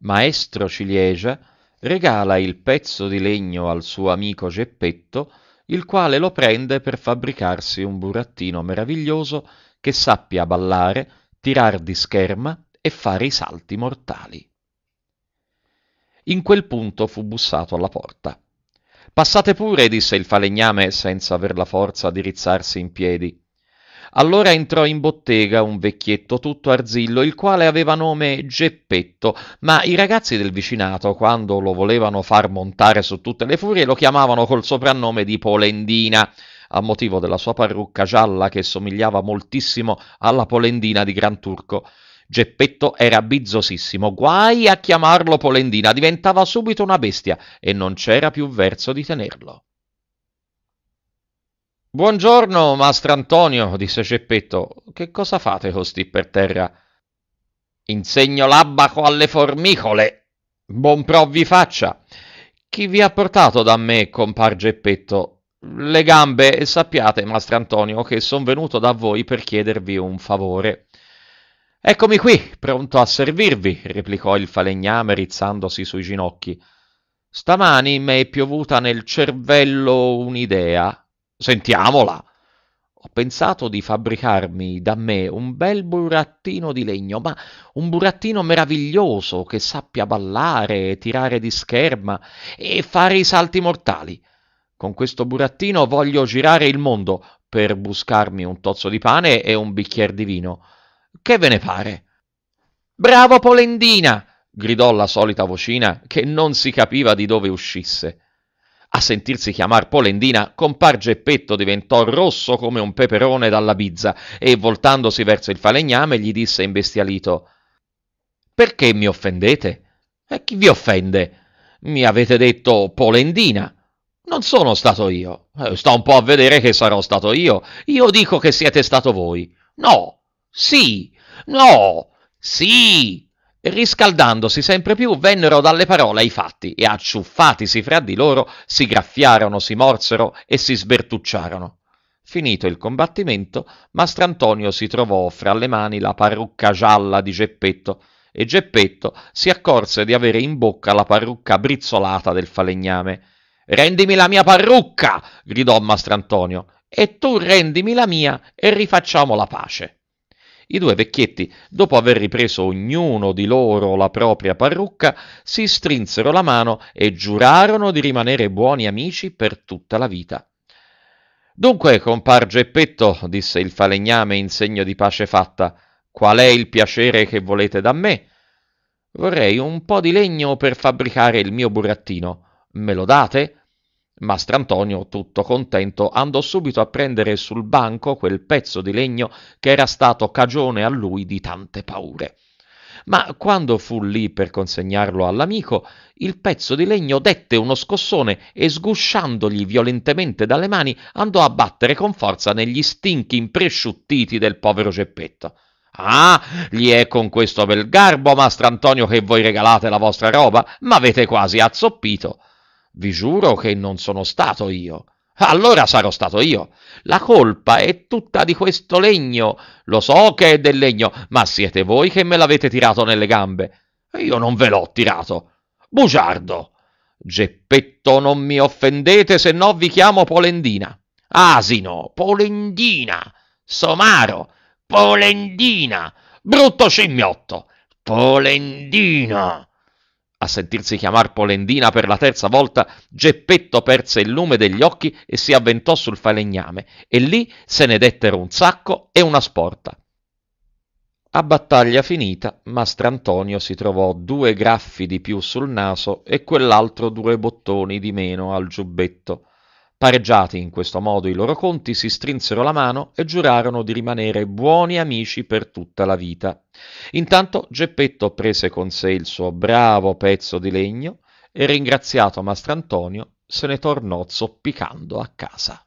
Maestro Ciliegia regala il pezzo di legno al suo amico Geppetto, il quale lo prende per fabbricarsi un burattino meraviglioso che sappia ballare, tirar di scherma e fare i salti mortali. In quel punto fu bussato alla porta. Passate pure, disse il falegname senza aver la forza di rizzarsi in piedi. Allora entrò in bottega un vecchietto tutto arzillo, il quale aveva nome Geppetto, ma i ragazzi del vicinato, quando lo volevano far montare su tutte le furie, lo chiamavano col soprannome di Polendina a motivo della sua parrucca gialla che somigliava moltissimo alla polendina di Gran Turco. Geppetto era bizzosissimo, guai a chiamarlo polendina, diventava subito una bestia e non c'era più verso di tenerlo. Buongiorno, Mastrantonio, disse Ceppetto. Che cosa fate costì per terra? Insegno l'abaco alle formicole. Buon pro vi faccia. Chi vi ha portato da me, compar Geppetto? Le gambe, e sappiate, Mastrantonio, che son venuto da voi per chiedervi un favore. Eccomi qui, pronto a servirvi, replicò il falegname rizzandosi sui ginocchi. Stamani m'è piovuta nel cervello un'idea sentiamola. Ho pensato di fabbricarmi da me un bel burattino di legno, ma un burattino meraviglioso che sappia ballare, tirare di scherma e fare i salti mortali. Con questo burattino voglio girare il mondo per buscarmi un tozzo di pane e un bicchier di vino. Che ve ne pare? Bravo Polendina! gridò la solita vocina che non si capiva di dove uscisse. A sentirsi chiamar Polendina, compar Geppetto diventò rosso come un peperone dalla bizza e, voltandosi verso il falegname, gli disse imbestialito «Perché mi offendete? E chi vi offende? Mi avete detto Polendina. Non sono stato io. Eh, sta un po' a vedere che sarò stato io. Io dico che siete stato voi. No! Sì! No! Sì! riscaldandosi sempre più, vennero dalle parole ai fatti e acciuffatisi fra di loro, si graffiarono, si morsero e si sbertucciarono. Finito il combattimento, Mastrantonio si trovò fra le mani la parrucca gialla di Geppetto e Geppetto si accorse di avere in bocca la parrucca brizzolata del falegname. Rendimi la mia parrucca! gridò Mastrantonio. E tu rendimi la mia e rifacciamo la pace. I due vecchietti, dopo aver ripreso ognuno di loro la propria parrucca, si strinsero la mano e giurarono di rimanere buoni amici per tutta la vita. Dunque, compar Geppetto, disse il falegname in segno di pace fatta, qual è il piacere che volete da me? Vorrei un po' di legno per fabbricare il mio burattino. Me lo date? Mastrantonio, tutto contento, andò subito a prendere sul banco quel pezzo di legno che era stato cagione a lui di tante paure. Ma quando fu lì per consegnarlo all'amico, il pezzo di legno dette uno scossone e sgusciandogli violentemente dalle mani andò a battere con forza negli stinchi impresciuttiti del povero Geppetto. Ah, gli è con questo bel garbo, Mastrantonio, che voi regalate la vostra roba? M'avete quasi azzoppito. Vi giuro che non sono stato io. Allora sarò stato io. La colpa è tutta di questo legno. Lo so che è del legno, ma siete voi che me l'avete tirato nelle gambe. Io non ve l'ho tirato. Bugiardo. Geppetto, non mi offendete, se no vi chiamo Polendina. Asino, Polendina. Somaro, Polendina. Brutto scimmiotto. Polendina. A sentirsi chiamar Polendina per la terza volta, Geppetto perse il lume degli occhi e si avventò sul falegname, e lì se ne dettero un sacco e una sporta. A battaglia finita, Mastrantonio si trovò due graffi di più sul naso e quell'altro due bottoni di meno al giubbetto. Pareggiati in questo modo i loro conti, si strinsero la mano e giurarono di rimanere buoni amici per tutta la vita. Intanto Geppetto prese con sé il suo bravo pezzo di legno e ringraziato Mastrantonio se ne tornò zoppicando a casa.